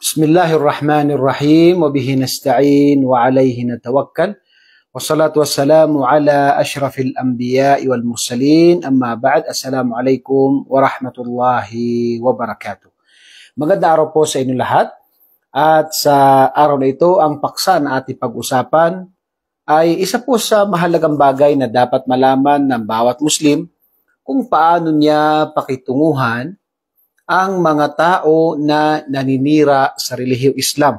بسم الله الرحمن الرحيم وبه نستعين وعليه نتوكل والصلاة والسلام على أشرف الأنبياء والمرسلين أما بعد السلام عليكم ورحمة الله وبركاته Maganda araw po sa inyo lahat at sa araw na ito ang paksa na ating pag-usapan ay isa po sa mahalagang bagay na dapat malaman ng bawat Muslim kung paano niya pakitunguhan ang mga tao na naninira sa relihiyong Islam.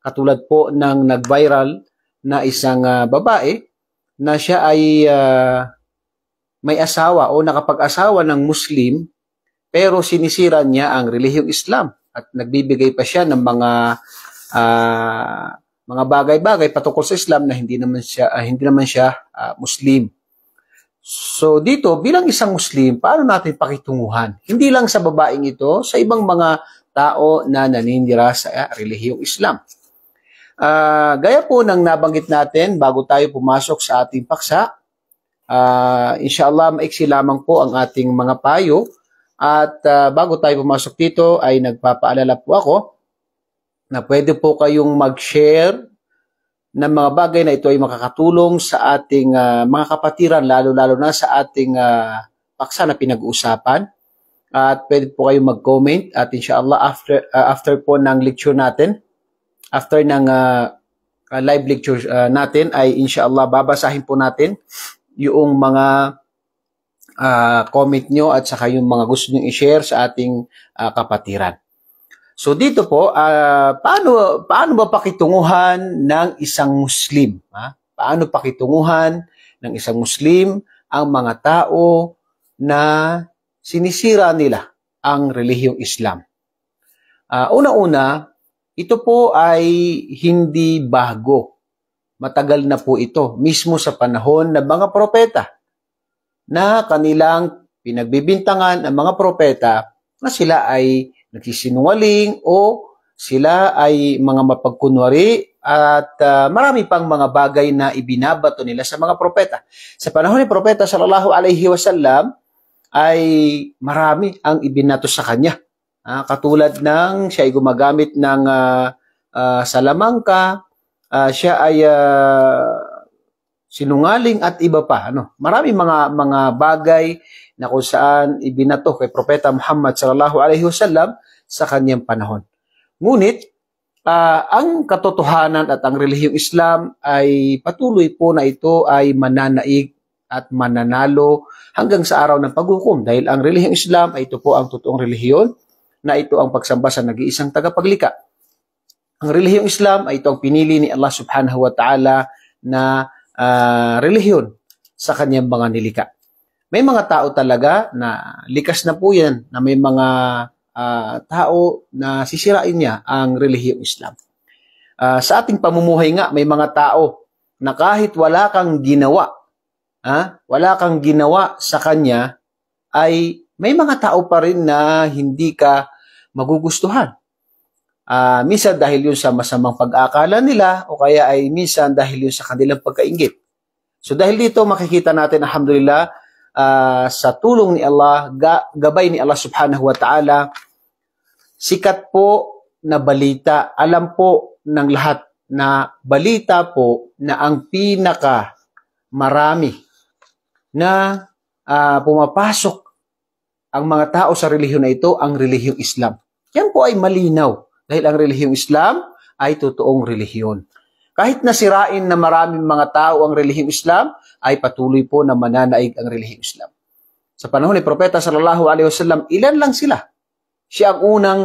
Katulad po ng nag-viral na isang uh, babae na siya ay uh, may asawa o nakapag-asawa ng Muslim pero sinisira niya ang relihiyong Islam at nagbibigay pa siya ng mga uh, mga bagay-bagay patungkol sa Islam na hindi naman siya uh, hindi naman siya uh, Muslim. So dito, bilang isang Muslim, paano natin pakitunguhan? Hindi lang sa babaeng ito, sa ibang mga tao na naninira sa relihiyong Islam. Uh, gaya po ng nabanggit natin bago tayo pumasok sa ating paksa, uh, inshallah maiksi lamang po ang ating mga payo at uh, bago tayo pumasok dito ay nagpapaalala po ako na pwede po kayong mag-share ng mga bagay na ito ay makakatulong sa ating uh, mga kapatiran, lalo-lalo na sa ating uh, paksa na pinag-uusapan. At pwede po kayong mag-comment at inshallah after, uh, after po ng lecture natin, after ng uh, live lecture uh, natin ay inshallah babasahin po natin yung mga uh, comment nyo at saka yung mga gusto nyo i-share sa ating uh, kapatiran. So dito po, uh, paano, paano ba pakitunguhan ng isang Muslim? Ha? Paano pakitunguhan ng isang Muslim ang mga tao na sinisira nila ang relihiyong Islam? Uh, Una-una, ito po ay hindi bago. Matagal na po ito, mismo sa panahon ng mga propeta na kanilang pinagbibintangan ang mga propeta na sila ay nagsisinungaling o sila ay mga mapagkunwari at uh, marami pang mga bagay na ibinabato nila sa mga propeta. Sa panahon ni propeta sallallahu alaihi wasallam ay marami ang ibinato sa kanya. Uh, katulad ng siya ay gumagamit ng uh, uh, salamangka, uh, siya ay uh, sinungaling at iba pa ano. Marami mga mga bagay na kung saan ibinato kay Propeta Muhammad sallallahu alaihi wasallam sa kanyang panahon. Ngunit, uh, ang katotohanan at ang relihiyong Islam ay patuloy po na ito ay mananaig at mananalo hanggang sa araw ng paghukom dahil ang relihiyong Islam ay ito po ang totoong relihiyon na ito ang pagsamba sa nag-iisang tagapaglika. Ang relihiyong Islam ay ito ang pinili ni Allah subhanahu wa ta'ala na uh, relihiyon sa kanyang mga nilika. May mga tao talaga na likas na po yan, na may mga uh, tao na sisirain niya ang relihiyong Islam. Uh, sa ating pamumuhay nga, may mga tao na kahit wala kang ginawa, ha, wala kang ginawa sa kanya, ay may mga tao pa rin na hindi ka magugustuhan. Uh, minsan dahil yun sa masamang pag-akala nila o kaya ay minsan dahil yun sa kanilang pagkaingit. So dahil dito makikita natin alhamdulillah Ah, sa tulong ni Allah, ga, gabay ni Allah subhanahu wa ta'ala, sikat po na balita, alam po ng lahat na balita po na ang pinaka marami na uh, pumapasok ang mga tao sa relihiyon na ito, ang relihiyong Islam. Yan po ay malinaw dahil ang relihiyong Islam ay totoong relihiyon. Kahit nasirain na maraming mga tao ang relihiyong Islam, ay patuloy po na mananaig ang relihiyong Islam. Sa panahon ni Propeta sallallahu alaihi wasallam, ilan lang sila. Siya ang unang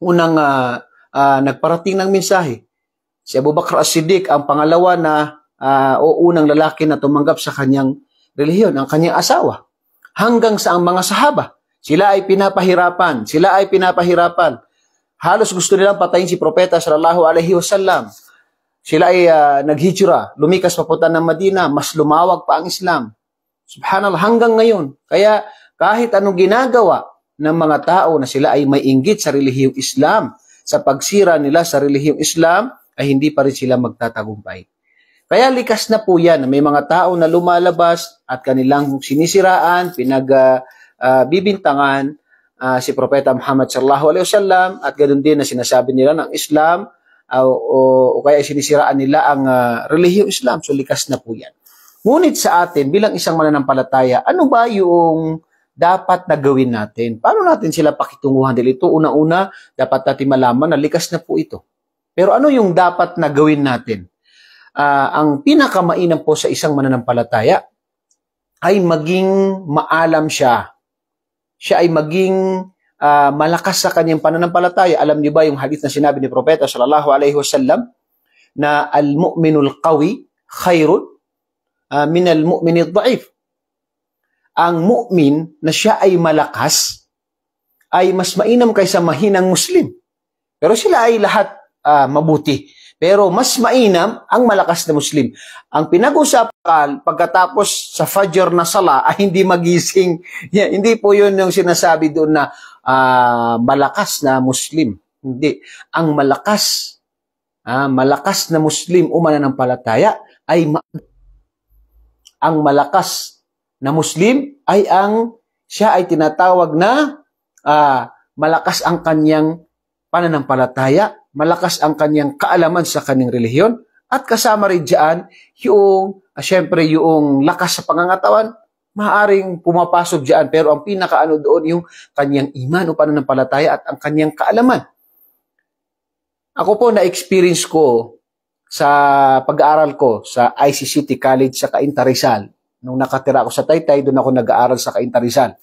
unang uh, uh, nagparating ng mensahe. Si Abu Bakr as-Siddiq ang pangalawa na uh, o unang lalaki na tumanggap sa kanyang relihiyon, ang kanyang asawa. Hanggang sa ang mga sahaba, sila ay pinapahirapan, sila ay pinapahirapan. Halos gusto nilang patayin si Propeta sallallahu alaihi wasallam sila ay uh, ah, naghijra, lumikas papunta ng Madina, mas lumawag pa ang Islam. Subhanallah, hanggang ngayon. Kaya kahit anong ginagawa ng mga tao na sila ay may inggit sa relihiyong Islam, sa pagsira nila sa relihiyong Islam, ay hindi pa rin sila magtatagumpay. Kaya likas na po yan. May mga tao na lumalabas at kanilang sinisiraan, pinagbibintangan ah, ah, uh, uh, si Propeta Muhammad sallallahu alaihi wasallam at ganoon din na sinasabi nila ng Islam uh, o, o kaya sinisiraan nila ang uh, relihiyong Islam. So likas na po yan. Ngunit sa atin, bilang isang mananampalataya, ano ba yung dapat na gawin natin? Paano natin sila pakitunguhan? Dahil ito, una-una, dapat natin malaman na likas na po ito. Pero ano yung dapat na gawin natin? Uh, ang pinakamainam po sa isang mananampalataya ay maging maalam siya. Siya ay maging uh, malakas sa kanyang pananampalataya. Alam niyo ba yung hadith na sinabi ni Propeta sallallahu alaihi wasallam na al-mu'minul qawi khairun uh, ah, min al-mu'minid da'if. Ang mu'min na siya ay malakas ay mas mainam kaysa mahinang muslim. Pero sila ay lahat uh, mabuti. Pero mas mainam ang malakas na Muslim. Ang pinag-usapan pagkatapos sa Fajr na sala ay hindi magising. Yeah, hindi po yun yung sinasabi doon na uh, malakas na Muslim. Hindi. Ang malakas, uh, malakas na Muslim o mananampalataya ay ma- ang malakas na Muslim ay ang siya ay tinatawag na uh, malakas ang kanyang pananampalataya, malakas ang kanyang kaalaman sa kanyang relihiyon, at kasama rin dyan yung, uh, syempre, yung lakas sa pangangatawan Maaring pumapasok diyan pero ang pinakaano doon yung kanyang iman o pananampalataya at ang kanyang kaalaman. Ako po na-experience ko sa pag-aaral ko sa IC College sa Cainta Rizal. Nung nakatira ako sa Taytay, doon ako nag-aaral sa Cainta Rizal.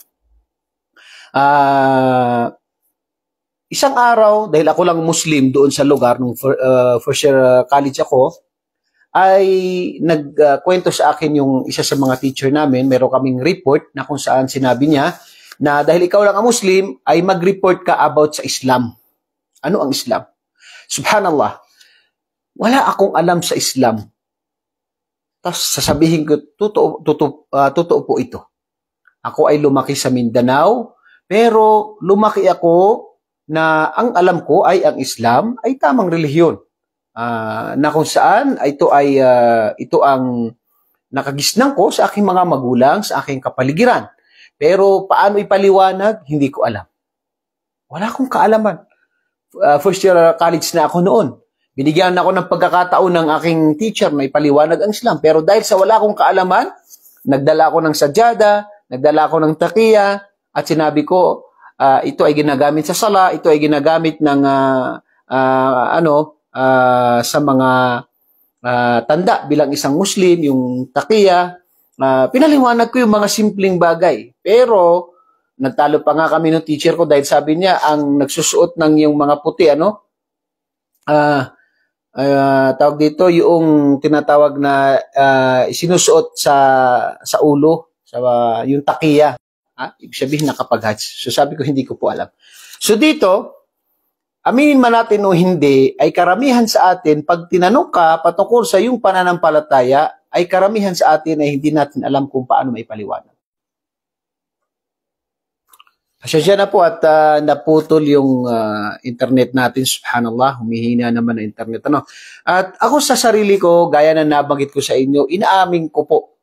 Uh, ah, isang araw, dahil ako lang Muslim doon sa lugar, nung for, uh, ah, first year ah, college ako, ay nagkwento uh, sa akin yung isa sa mga teacher namin. Meron kaming report na kung saan sinabi niya na dahil ikaw lang ang Muslim, ay mag-report ka about sa Islam. Ano ang Islam? Subhanallah, wala akong alam sa Islam. Tapos sasabihin ko, totoo, totoo, uh, totoo po ito. Ako ay lumaki sa Mindanao, pero lumaki ako na ang alam ko ay ang Islam ay tamang relihiyon uh, na kung saan ito ay uh, ito ang nakagisnang ko sa aking mga magulang, sa aking kapaligiran. Pero paano ipaliwanag, hindi ko alam. Wala akong kaalaman. Uh, first year college na ako noon. Binigyan ako ng pagkakataon ng aking teacher na ipaliwanag ang Islam. Pero dahil sa wala akong kaalaman, nagdala ako ng sadyada, nagdala ako ng takiya, at sinabi ko, uh, ito ay ginagamit sa sala, ito ay ginagamit ng uh, uh, ano uh, sa mga uh, tanda bilang isang Muslim, yung takiya, uh, ah, pinaliwanag ko yung mga simpleng bagay. Pero, nagtalo pa nga kami ng teacher ko dahil sabi niya, ang nagsusuot ng yung mga puti, ano? Uh, uh, tawag dito, yung tinatawag na uh, sinusuot sa, sa ulo, sa, uh, yung takiya. Ha? Ibig sabihin, nakapag-hajj. So sabi ko, hindi ko po alam. So dito, Aminin man natin o hindi, ay karamihan sa atin, pag tinanong ka patungkol sa iyong pananampalataya, ay karamihan sa atin ay hindi natin alam kung paano may paliwanag. Pasensya na po at uh, naputol yung uh, internet natin. Subhanallah, humihina naman ang internet. Ano? At ako sa sarili ko, gaya na nabanggit ko sa inyo, inaamin ko po.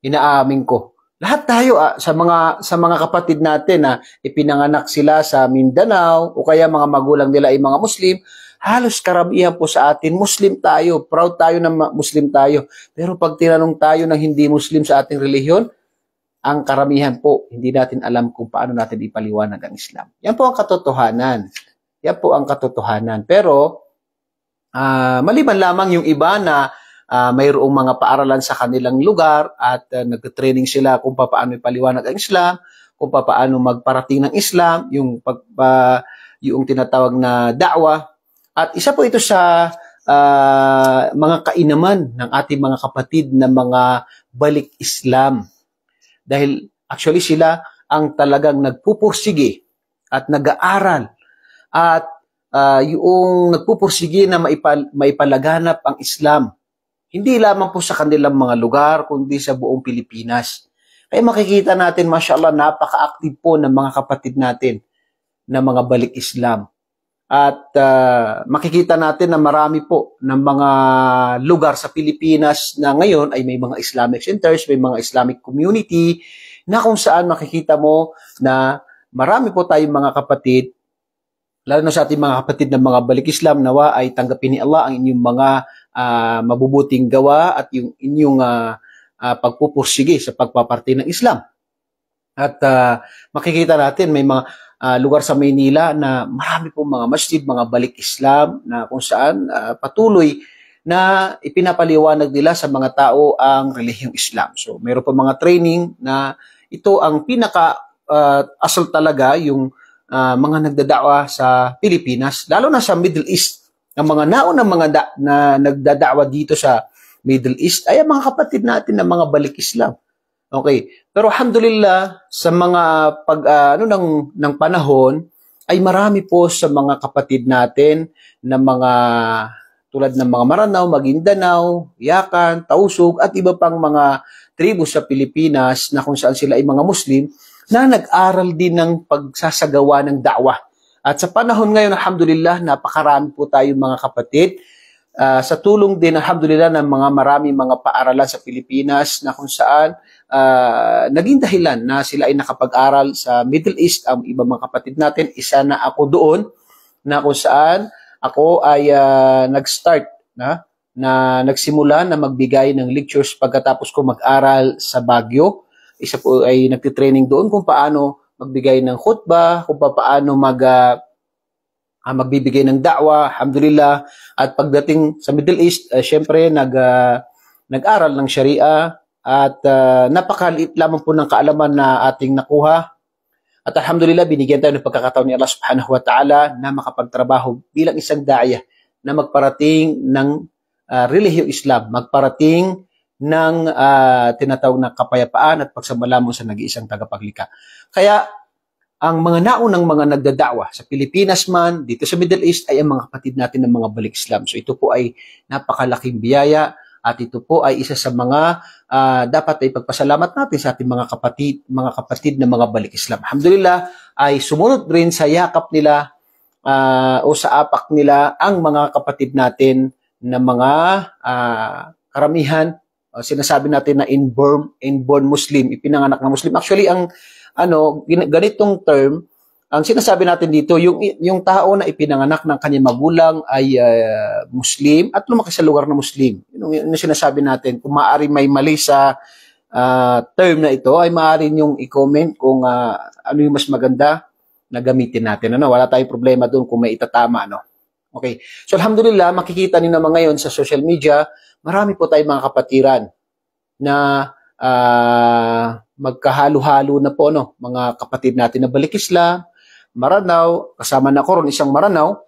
Inaamin ko lahat tayo ah, sa mga sa mga kapatid natin na ah, ipinanganak sila sa Mindanao o kaya mga magulang nila ay mga Muslim, halos karamihan po sa atin, Muslim tayo, proud tayo na Muslim tayo. Pero pag tinanong tayo ng hindi Muslim sa ating relihiyon, ang karamihan po, hindi natin alam kung paano natin ipaliwanag ang Islam. Yan po ang katotohanan. Yan po ang katotohanan. Pero, ah, maliban lamang yung iba na uh, mayroong mga paaralan sa kanilang lugar at uh, ah, nag-training sila kung paano ipaliwanag ang Islam, kung paano magparating ng Islam, yung pag uh, yung tinatawag na da'wa. At isa po ito sa uh, mga kainaman ng ating mga kapatid na mga balik Islam. Dahil actually sila ang talagang nagpupursige at nag-aaral at uh, yung nagpupursige na maipal, maipalaganap ang Islam hindi lamang po sa kanilang mga lugar, kundi sa buong Pilipinas. Kaya makikita natin, mashallah, napaka-active po ng mga kapatid natin na mga balik Islam. At uh, makikita natin na marami po ng mga lugar sa Pilipinas na ngayon ay may mga Islamic centers, may mga Islamic community, na kung saan makikita mo na marami po tayong mga kapatid, lalo na sa ating mga kapatid ng mga balik Islam, nawa ay tanggapin ni Allah ang inyong mga uh, mabubuting gawa at yung inyong uh, uh, pagpupursige sa pagpaparte ng Islam. At uh, makikita natin may mga uh, lugar sa Maynila na marami pong mga masjid, mga balik Islam na kung saan uh, patuloy na ipinapaliwanag nila sa mga tao ang relihiyong Islam. So, meron pong mga training na ito ang pinaka uh, asal talaga yung uh, mga nagdadawa sa Pilipinas, lalo na sa Middle East ng mga naunang mga da, na nagdadawa dito sa Middle East ay ang mga kapatid natin ng mga balik Islam. Okay. Pero alhamdulillah sa mga pag uh, ano ng ng panahon ay marami po sa mga kapatid natin na mga tulad ng mga Maranao, Maguindanao, Yakan, Tausug at iba pang mga tribo sa Pilipinas na kung saan sila ay mga Muslim na nag-aral din ng pagsasagawa ng da'wah. At sa panahon ngayon, alhamdulillah, napakarami po tayo mga kapatid. Uh, sa tulong din, alhamdulillah, ng mga marami mga paaralan sa Pilipinas na kung saan uh, naging dahilan na sila ay nakapag-aral sa Middle East. Ang iba mga kapatid natin, isa na ako doon na kung saan ako ay uh, nag-start na na nagsimula na magbigay ng lectures pagkatapos ko mag-aral sa Baguio. Isa po ay nagtitraining doon kung paano magbigay ng khutbah, kung paano mag, uh, magbibigay ng da'wa, alhamdulillah. At pagdating sa Middle East, uh, syempre nag, uh, nag-aral ng Sharia at uh, napakaliit lamang po ng kaalaman na ating nakuha. At alhamdulillah, binigyan tayo ng pagkakataon ni Allah subhanahu wa ta'ala na makapagtrabaho bilang isang daya na magparating ng uh, relihiyong Islam, magparating ng uh, tinatawag na kapayapaan at pagsabalamon sa nag-iisang tagapaglikha. Kaya ang mga naunang mga nagdadawa sa Pilipinas man, dito sa Middle East, ay ang mga kapatid natin ng mga balik Islam. So ito po ay napakalaking biyaya at ito po ay isa sa mga uh, dapat ay pagpasalamat natin sa ating mga kapatid, mga kapatid na mga balik Islam. Alhamdulillah ay sumunod rin sa yakap nila uh, o sa apak nila ang mga kapatid natin na mga uh, karamihan uh, sinasabi natin na inborn inborn Muslim, ipinanganak na Muslim. Actually ang ano ganitong term ang sinasabi natin dito yung yung tao na ipinanganak ng kanyang magulang ay uh, Muslim at lumaki sa lugar na Muslim. Yun yung, yung sinasabi natin. Kung maari may mali sa uh, term na ito ay maari yung i-comment kung uh, ano yung mas maganda na gamitin natin. Ano, wala tayong problema doon kung may itatama, no. Okay. So alhamdulillah, makikita niyo naman ngayon sa social media marami po tayong mga kapatiran na uh, magkahalo-halo na po no, mga kapatid natin na balikisla, Maranao, kasama na ko ron isang Maranao.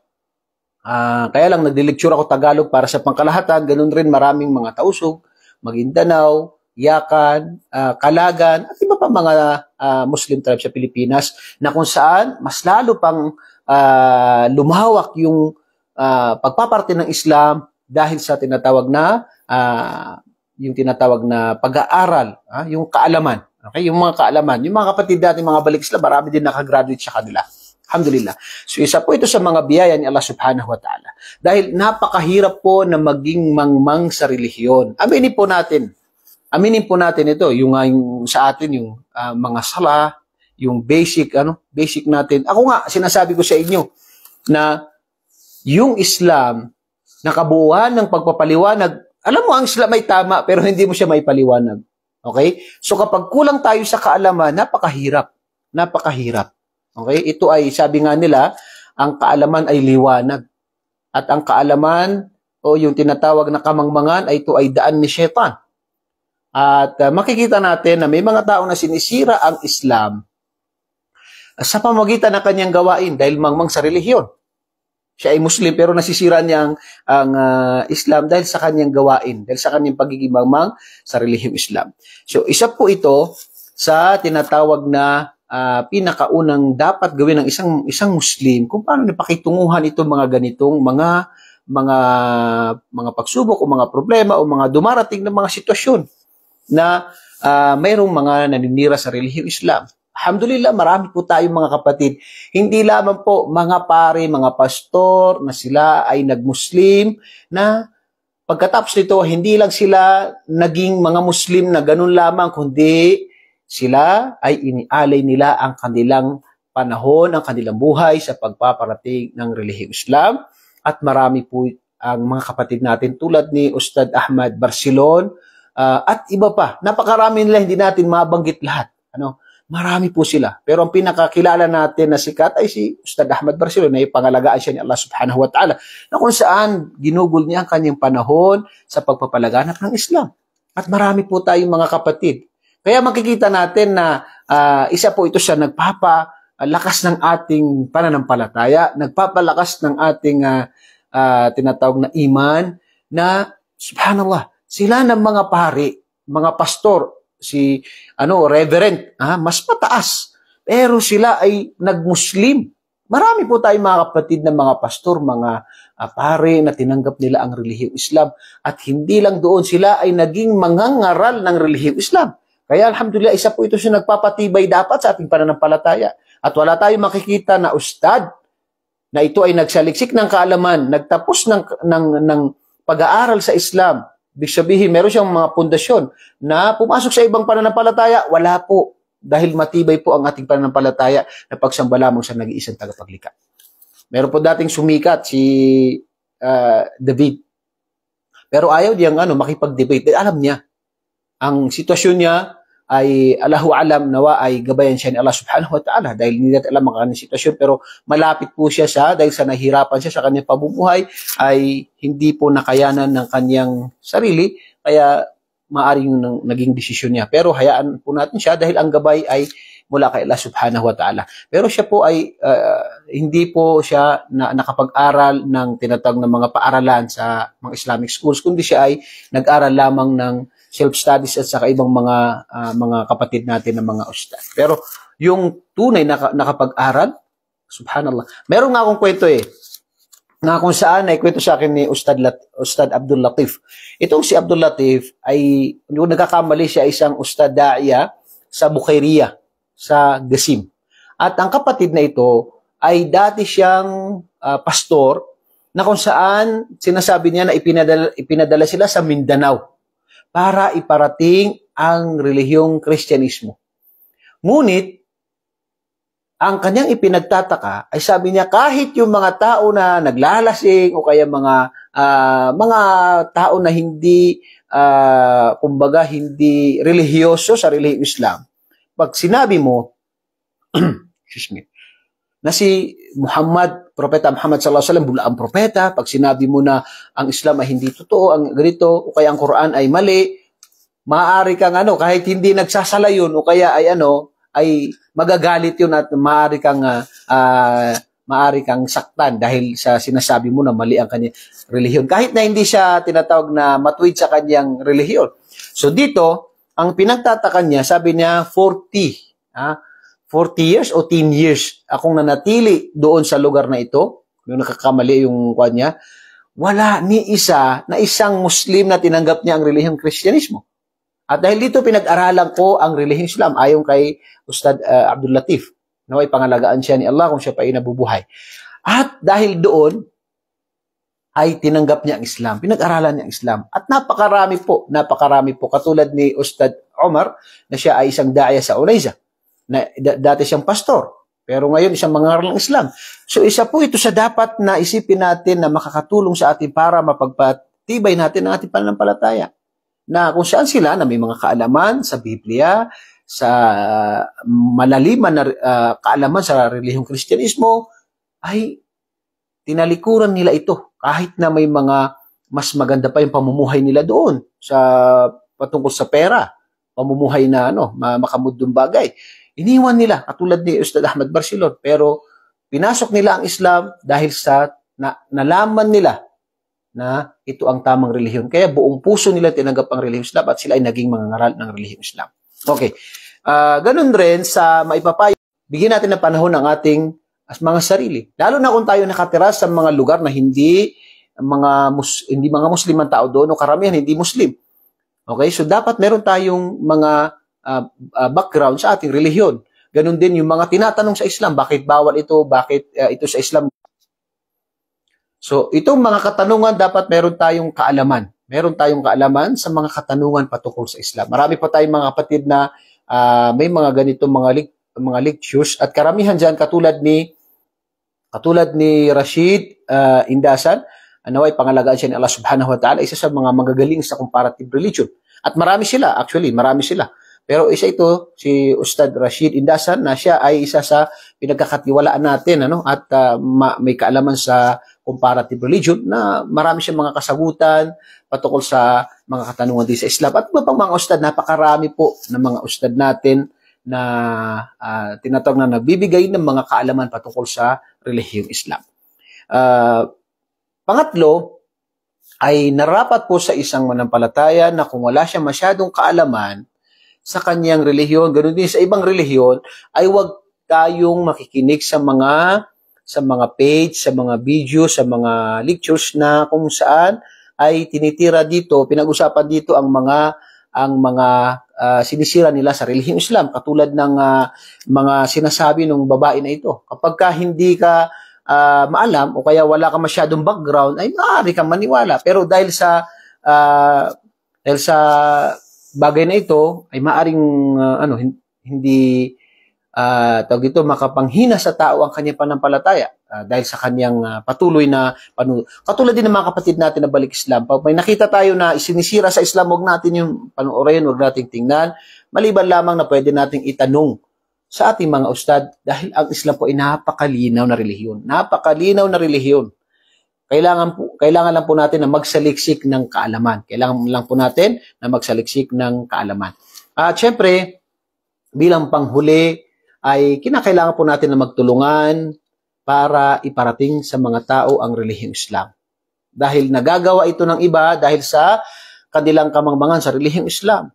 Uh, ah, kaya lang nagdilecture ako Tagalog para sa pangkalahatan, ganun rin maraming mga tausog, Magindanao, Yakan, uh, Kalagan, at iba pa mga uh, Muslim tribe sa Pilipinas na kung saan mas lalo pang uh, lumawak yung uh, pagpaparte ng Islam, dahil sa tinatawag na uh, yung tinatawag na pag-aaral, uh, yung kaalaman. Okay, yung mga kaalaman, yung mga kapatid natin, mga balik sila, marami din nakagraduate sa kanila. Alhamdulillah. So isa po ito sa mga biyaya ni Allah subhanahu wa ta'ala. Dahil napakahirap po na maging mangmang sa relihiyon. Aminin po natin. Aminin po natin ito, yung, yung sa atin, yung uh, mga sala, yung basic, ano, basic natin. Ako nga, sinasabi ko sa inyo na yung Islam nakabuuhan ng pagpapaliwanag. Alam mo, ang Islam ay tama, pero hindi mo siya paliwanag. Okay? So kapag kulang tayo sa kaalaman, napakahirap. Napakahirap. Okay? Ito ay, sabi nga nila, ang kaalaman ay liwanag. At ang kaalaman o yung tinatawag na kamangmangan ay ito ay daan ni Shaitan. At uh, makikita natin na may mga tao na sinisira ang Islam sa pamagitan ng kanyang gawain dahil mangmang sa relihiyon. Siya ay Muslim pero nasisira niya ang, ang uh, Islam dahil sa kanyang gawain, dahil sa kanyang pagiging sa relihiyong Islam. So isa po ito sa tinatawag na uh, pinakaunang dapat gawin ng isang isang Muslim kung paano napakitunguhan itong mga ganitong mga mga mga pagsubok o mga problema o mga dumarating na mga sitwasyon na uh, mayroong mga naninira sa relihiyong Islam. Alhamdulillah, marami po tayong mga kapatid. Hindi lamang po mga pare, mga pastor na sila ay nagmuslim na pagkatapos nito, hindi lang sila naging mga muslim na ganun lamang, kundi sila ay inialay nila ang kanilang panahon, ang kanilang buhay sa pagpaparating ng relihiyong Islam. At marami po ang mga kapatid natin tulad ni Ustad Ahmad Barcelon uh, at iba pa. Napakarami nila, hindi natin mabanggit lahat. Ano? Marami po sila. Pero ang pinakakilala natin na sikat ay si Ustad Ahmad Barcelona, na ipangalagaan siya ni Allah subhanahu wa ta'ala na kung saan ginugol niya ang kanyang panahon sa pagpapalaganap ng Islam. At marami po tayong mga kapatid. Kaya makikita natin na uh, isa po ito sa nagpapalakas ng ating pananampalataya, nagpapalakas ng ating uh, uh, tinatawag na iman na subhanallah, sila ng mga pari, mga pastor, si ano reverend ha? mas mataas pero sila ay nagmuslim marami po tayong mga kapatid na mga pastor mga uh, pare na tinanggap nila ang relihiyong Islam at hindi lang doon sila ay naging mangangaral ng relihiyong Islam kaya alhamdulillah isa po ito sa nagpapatibay dapat sa ating pananampalataya at wala tayong makikita na ustad na ito ay nagsaliksik ng kaalaman, nagtapos ng, ng, ng pag-aaral sa Islam, Ibig sabihin, meron siyang mga pundasyon na pumasok sa ibang pananampalataya, wala po. Dahil matibay po ang ating pananampalataya na pagsamba lamang sa nag-iisang tagapaglikha. Meron po dating sumikat si uh, David. Pero ayaw niyang ano, makipag-debate. alam niya, ang sitwasyon niya, ay Allahu alam nawa ay gabayan siya ni Allah subhanahu wa ta'ala dahil hindi natin alam ang kanyang sitwasyon pero malapit po siya sa dahil sa nahirapan siya sa kanyang pamumuhay ay hindi po nakayanan ng kanyang sarili kaya maaaring yung naging desisyon niya pero hayaan po natin siya dahil ang gabay ay mula kay Allah subhanahu wa ta'ala. Pero siya po ay uh, hindi po siya na, nakapag-aral ng tinatawag na mga paaralan sa mga Islamic schools, kundi siya ay nag-aral lamang ng self-studies at saka ibang mga uh, mga kapatid natin ng mga ustad. Pero yung tunay na nakapag-aral, subhanallah. Meron nga akong kwento eh na kung saan ay kwento sa akin ni Ustad, Lat, Ustad Abdul Latif. Itong si Abdul Latif ay, yung nagkakamali siya, isang Ustad Da'ya sa Bukhariya sa Gasim. At ang kapatid na ito ay dati siyang uh, pastor na kung saan sinasabi niya na ipinadala, ipinadala sila sa Mindanao para iparating ang relihiyong Kristyanismo. Ngunit, ang kanyang ipinagtataka ay sabi niya kahit yung mga tao na naglalasing o kaya mga uh, mga tao na hindi uh, kumbaga hindi relihiyoso sa relihiyong Islam, pag sinabi mo excuse me, na si Muhammad, Propeta Muhammad sallallahu alaihi wasallam bula ang propeta, pag sinabi mo na ang Islam ay hindi totoo, ang ganito, o kaya ang Quran ay mali, maaari kang ano, kahit hindi nagsasala yun, o kaya ay ano, ay magagalit yun at maaari kang uh, uh, maaari kang saktan dahil sa sinasabi mo na mali ang kanyang relihiyon. Kahit na hindi siya tinatawag na matuwid sa kanyang relihiyon. So dito, ang pinagtatakan niya, sabi niya 40. Ha? Ah, 40 years o 10 years akong nanatili doon sa lugar na ito, yung nakakamali yung kwan niya, wala ni isa na isang Muslim na tinanggap niya ang relihiyong Kristyanismo. At dahil dito pinag-aralan ko ang relihiyong Islam ayon kay Ustad uh, Abdul Latif. No, ay pangalagaan siya ni Allah kung siya pa ay nabubuhay. At dahil doon ay tinanggap niya ang Islam, pinag-aralan niya ang Islam. At napakarami po, napakarami po katulad ni Ustad Omar na siya ay isang daya sa Ulayza na dati siyang pastor. Pero ngayon, isang mangaral ng Islam. So isa po ito sa dapat na isipin natin na makakatulong sa atin para mapagpatibay natin ang ating pananampalataya. Na kung saan sila na may mga kaalaman sa Biblia, sa malaliman na uh, kaalaman sa relihiyong Kristyanismo, ay tinalikuran nila ito kahit na may mga mas maganda pa yung pamumuhay nila doon sa patungkol sa pera, pamumuhay na ano, makamundong bagay. Iniwan nila, katulad ni Ustad Ahmad Barcelon, pero pinasok nila ang Islam dahil sa na, nalaman nila na ito ang tamang relihiyon. Kaya buong puso nila tinanggap ang relihiyon Islam at sila ay naging mga ngaral ng relihiyon Islam. Okay. Uh, ganun rin sa maipapayo, bigyan natin ng panahon ang ating as mga sarili. Lalo na kung tayo nakatira sa mga lugar na hindi mga mus, hindi mga musliman tao doon o karamihan hindi Muslim. Okay? So dapat meron tayong mga uh, uh, background sa ating relihiyon. Ganun din yung mga tinatanong sa Islam, bakit bawal ito, bakit uh, ito sa Islam. So, itong mga katanungan dapat meron tayong kaalaman. Meron tayong kaalaman sa mga katanungan patungkol sa Islam. Marami pa tayong mga kapatid na uh, may mga ganitong mga lik- mga lectures at karamihan diyan katulad ni katulad ni Rashid uh, Indasan naway ano pangalagaan siya ni Allah Subhanahu wa Ta'ala isa sa mga magagaling sa comparative religion at marami sila actually marami sila pero isa ito, si Ustad Rashid Indasan, na siya ay isa sa pinagkakatiwalaan natin ano? at uh, ma- may kaalaman sa comparative religion na marami siyang mga kasagutan patukol sa mga katanungan din sa Islam. At iba pang mga ustad, napakarami po ng mga ustad natin na uh, tinatawag na nagbibigay ng mga kaalaman patukol sa relihiyong Islam. Uh, pangatlo, ay narapat po sa isang manampalataya na kung wala siyang masyadong kaalaman sa kanyang relihiyon. Ganun din sa ibang relihiyon ay huwag tayong makikinig sa mga sa mga page, sa mga video, sa mga lectures na kung saan ay tinitira dito, pinag-usapan dito ang mga ang mga uh, sinisira nila sa relihiyon Islam katulad ng uh, mga sinasabi ng babae na ito. Kapag ka hindi ka uh, maalam o kaya wala ka masyadong background ay maaari kang maniwala pero dahil sa uh, dahil sa bagay na ito ay maaring uh, ano hindi uh, tawag dito makapanghina sa tao ang kanyang pananampalataya uh, ah, dahil sa kanyang uh, patuloy na panu katulad din ng mga kapatid natin na balik Islam pag may nakita tayo na isinisira sa Islam wag natin yung panoorin wag nating tingnan maliban lamang na pwede nating itanong sa ating mga ustad dahil ang Islam po ay napakalinaw na relihiyon napakalinaw na relihiyon kailangan, po, kailangan lang po natin na magsaliksik ng kaalaman. Kailangan lang po natin na magsaliksik ng kaalaman. At syempre, bilang panghuli ay kinakailangan po natin na magtulungan para iparating sa mga tao ang relihiyong Islam. Dahil nagagawa ito ng iba dahil sa kanilang kamangmangan sa relihiyong Islam.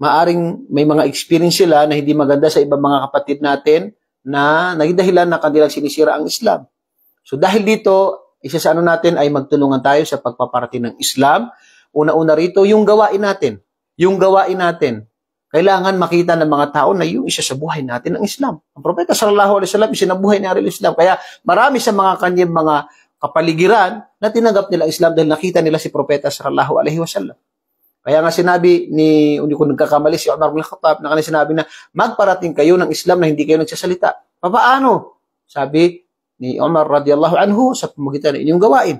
Maaring may mga experience sila na hindi maganda sa ibang mga kapatid natin na naging dahilan na kanilang sinisira ang Islam. So dahil dito isa sa ano natin ay magtulungan tayo sa pagpaparati ng Islam. Una-una rito, yung gawain natin. Yung gawain natin. Kailangan makita ng mga tao na yung isa sa buhay natin ang Islam. Ang Propeta sallallahu alaihi wasallam isinabuhay niya ang Islam. Kaya marami sa mga kanyang mga kapaligiran na tinanggap nila Islam dahil nakita nila si Propeta sallallahu alaihi wasallam. Kaya nga sinabi ni, hindi ko nagkakamali si Umar bin Khattab, na kanina sinabi na magparating kayo ng Islam na hindi kayo nagsasalita. Paano? Sabi, ni Umar radiyallahu anhu sa pamagitan ng inyong gawain.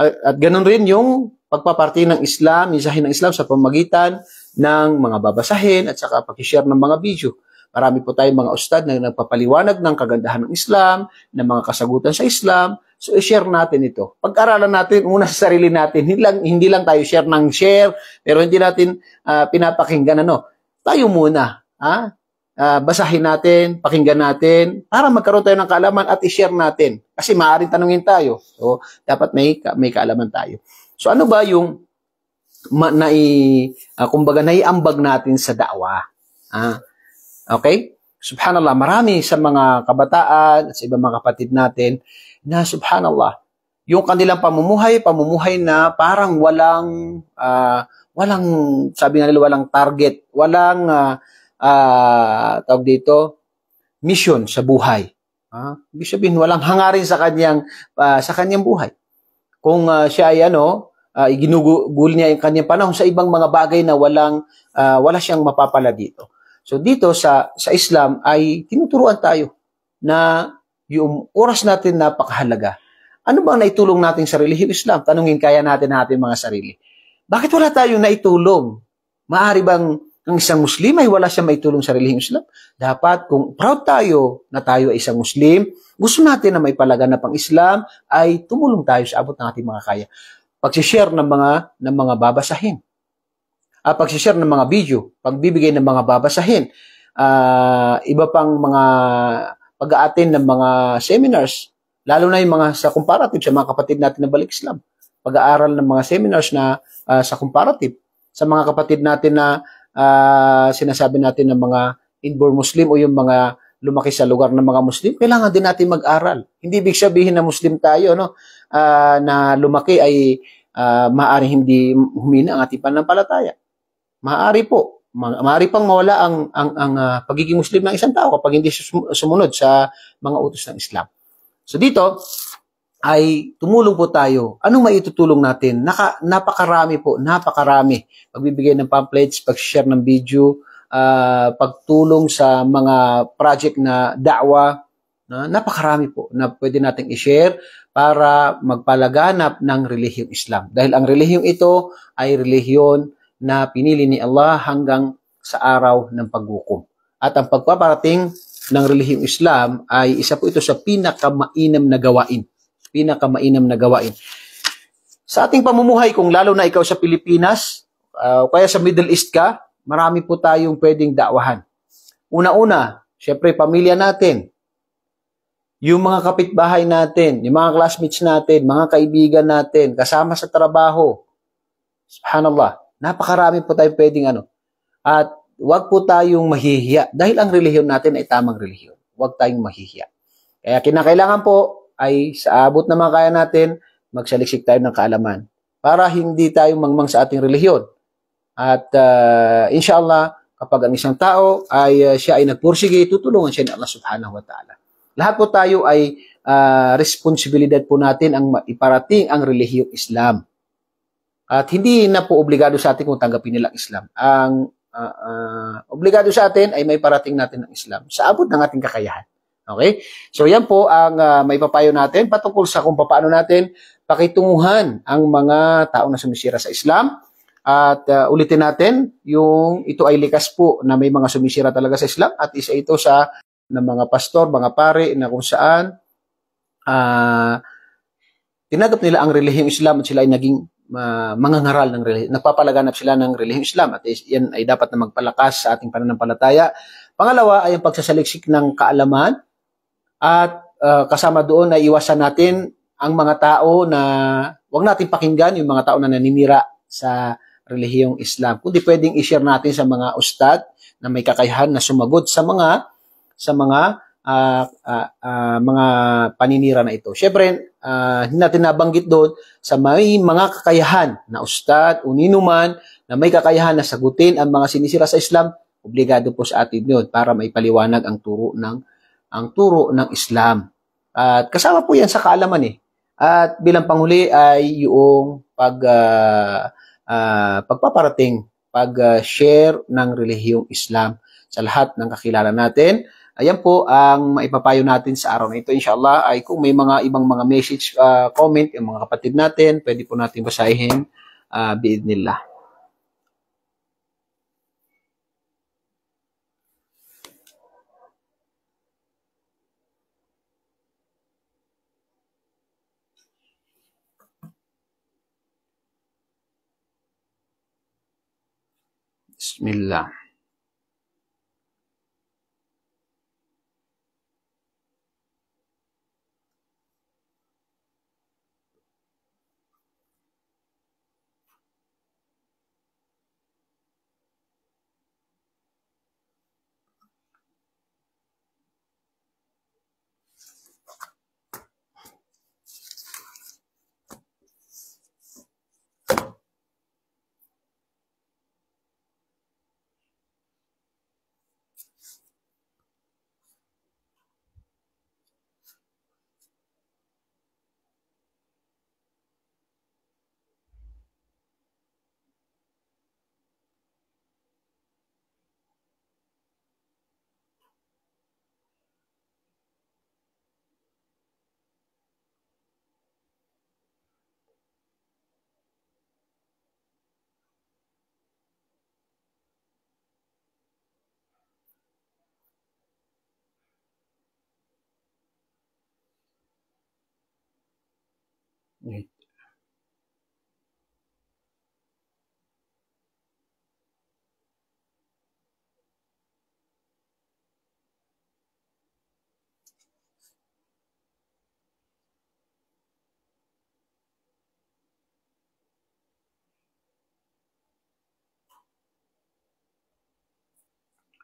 At, at ganun rin yung pagpaparti ng Islam, isahin ng Islam sa pamagitan ng mga babasahin at saka pag-share ng mga video. Marami po tayong mga ustad na nagpapaliwanag ng kagandahan ng Islam, ng mga kasagutan sa Islam. So, share natin ito. Pag-aralan natin una sa sarili natin. Hindi lang, hindi lang tayo share ng share, pero hindi natin uh, pinapakinggan ano. Tayo muna. Ha? Ah? uh, basahin natin, pakinggan natin, para magkaroon tayo ng kaalaman at i-share natin. Kasi maaaring tanungin tayo. So, dapat may, may kaalaman tayo. So, ano ba yung ma, na uh, ah, kumbaga, naiambag natin sa daawa? Ah, okay? Subhanallah, marami sa mga kabataan at sa ibang mga kapatid natin na subhanallah, yung kanilang pamumuhay, pamumuhay na parang walang, uh, walang, sabi nga nila, walang target, walang, uh, uh, tawag dito, mission sa buhay. Ha? uh, ibig sabihin, walang hangarin sa kanyang, uh, sa kanyang buhay. Kung uh, siya ay ano, uh, iginugol niya yung kanyang panahon sa ibang mga bagay na walang, uh, wala siyang mapapala dito. So dito sa, sa Islam ay tinuturuan tayo na yung oras natin napakahalaga. Ano bang naitulong natin sa relihiyong Islam? Tanungin kaya natin natin mga sarili. Bakit wala tayong naitulong? Maari bang ang isang Muslim ay wala siyang maitulong sa relihiyong Islam. Dapat kung proud tayo na tayo ay isang Muslim, gusto natin na may palaganap ang Islam, ay tumulong tayo sa abot ng ating mga kaya. Pagsishare ng mga, ng mga babasahin. Uh, ah, pagsishare ng mga video, pagbibigay ng mga babasahin. Ah, iba pang mga pag-aatin ng mga seminars, lalo na yung mga sa comparative, sa mga kapatid natin na balik Islam. Pag-aaral ng mga seminars na uh, sa comparative, sa mga kapatid natin na uh, sinasabi natin ng mga inborn Muslim o yung mga lumaki sa lugar ng mga Muslim, kailangan din natin mag-aral. Hindi ibig sabihin na Muslim tayo no uh, na lumaki ay uh, maaari hindi humina ang ating pananampalataya. Maaari po, ma- maaari pang mawala ang ang ang uh, pagiging Muslim ng isang tao kapag hindi sumunod sa mga utos ng Islam. So dito, ay tumulong po tayo. Anong maitutulong natin? Naka, napakarami po, napakarami. Pagbibigay ng pamphlets, pag-share ng video, uh, pagtulong sa mga project na da'wa, na uh, napakarami po na pwede nating i-share para magpalaganap ng relihiyong Islam. Dahil ang relihiyong ito ay relihiyon na pinili ni Allah hanggang sa araw ng paghukom. At ang pagpaparating ng relihiyong Islam ay isa po ito sa pinakamainam na gawain pinakamainam na gawain. Sa ating pamumuhay, kung lalo na ikaw sa Pilipinas, uh, kaya sa Middle East ka, marami po tayong pwedeng dakwahan. Una-una, syempre pamilya natin, yung mga kapitbahay natin, yung mga classmates natin, mga kaibigan natin, kasama sa trabaho. Subhanallah, napakarami po tayong pwedeng ano. At huwag po tayong mahihiya dahil ang relihiyon natin ay tamang relihiyon. Huwag tayong mahihiya. Kaya kinakailangan po ay sa abot na makaya natin, magsaliksik tayo ng kaalaman para hindi tayo mangmang sa ating relihiyon. At uh, inshallah, kapag ang isang tao ay uh, siya ay nagpursige, tutulungan siya ni Allah subhanahu wa ta'ala. Lahat po tayo ay uh, responsibilidad po natin ang iparating ang relihiyong Islam. At hindi na po obligado sa atin kung tanggapin nila ang Islam. Ang uh, uh, obligado sa atin ay may parating natin ang Islam sa abot ng ating kakayahan. Okay? So yan po ang uh, ah, may papayo natin patungkol sa kung paano natin pakitunguhan ang mga tao na sumisira sa Islam. At uh, ulitin natin, yung ito ay likas po na may mga sumisira talaga sa Islam at isa ito sa ng mga pastor, mga pare na kung saan uh, ah, tinagap nila ang relihiyong Islam at sila ay naging uh, mangangaral ng relihiyon. Nagpapalaganap sila ng relihiyong Islam at yan ay dapat na magpalakas sa ating pananampalataya. Pangalawa ay ang pagsasaliksik ng kaalaman at uh, kasama doon na iwasan natin ang mga tao na wag natin pakinggan yung mga tao na naninira sa relihiyong Islam. Kundi pwedeng i-share natin sa mga ustad na may kakayahan na sumagot sa mga sa mga uh, uh, uh, mga paninira na ito. Syempre, uh, hindi natin nabanggit doon sa may mga kakayahan na ustad o na may kakayahan na sagutin ang mga sinisira sa Islam, obligado po sa atin yun para maipaliwanag ang turo ng ang turo ng Islam. At kasama po yan sa kaalaman eh. At bilang panghuli ay yung pag, uh, uh, pagpaparating, pag-share ah, uh, ng relihiyong Islam sa lahat ng kakilala natin. Ayan po ang maipapayo natin sa araw na ito. Inshallah ay kung may mga ibang mga message, uh, comment, yung mga kapatid natin, pwede po natin basahin uh, biidnillah. بسم الله Wait.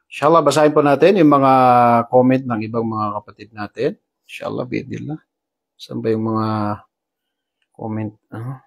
Inshallah, basahin po natin yung mga comment ng ibang mga kapatid natin. Inshallah, bidil na. Saan ba yung mga Moment... ¿no?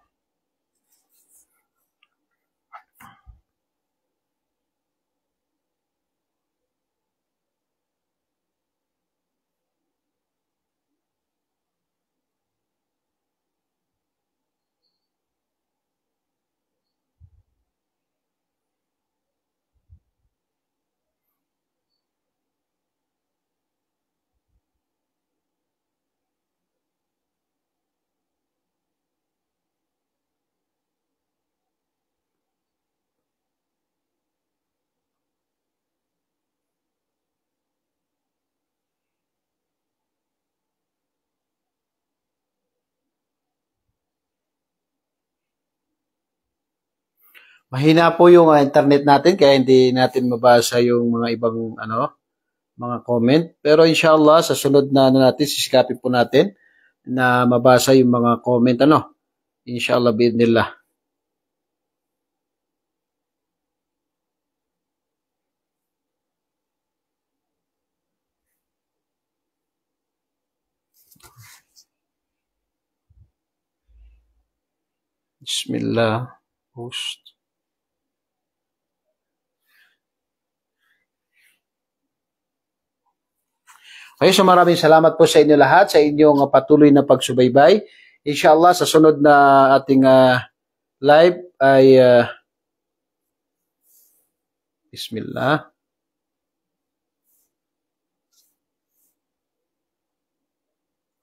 Mahina po yung uh, internet natin kaya hindi natin mabasa yung mga ibang ano mga comment. Pero inshallah sa sunod na ano natin sisikapin po natin na mabasa yung mga comment ano. Inshallah bid nila. Bismillah. Post. Okay, so maraming salamat po sa inyo lahat, sa inyong ah, patuloy na pagsubaybay. Inshallah, sa sunod na ating uh, live ay... Uh, Bismillah.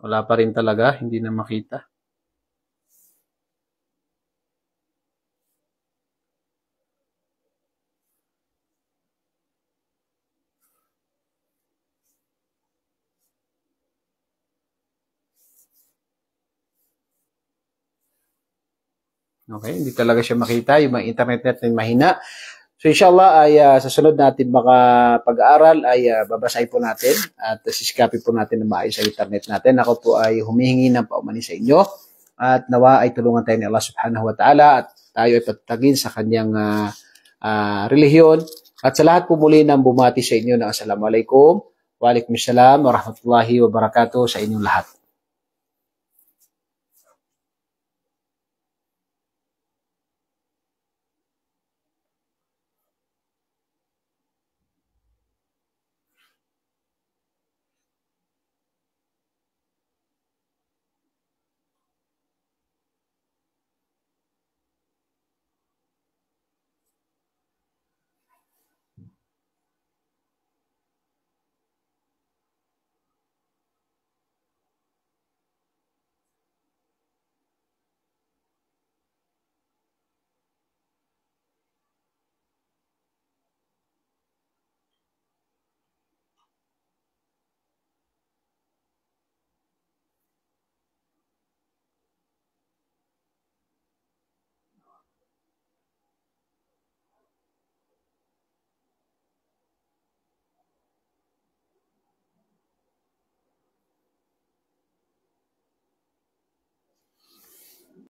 Wala pa rin talaga, hindi na makita. Okay? Hindi talaga siya makita. Yung mga internet natin mahina. So inshallah ay uh, sa sunod natin baka pag-aaral ay uh, ah, babasay po natin at uh, sisikapin po natin na maayos sa internet natin. Ako po ay humihingi ng paumanin sa inyo at nawa ay tulungan tayo ni Allah subhanahu wa ta'ala at tayo ay patatagin sa kanyang uh, uh, relihiyon. At sa lahat po muli nang bumati sa inyo na Assalamualaikum, Waalaikumsalam, Warahmatullahi Wabarakatuh sa inyong lahat.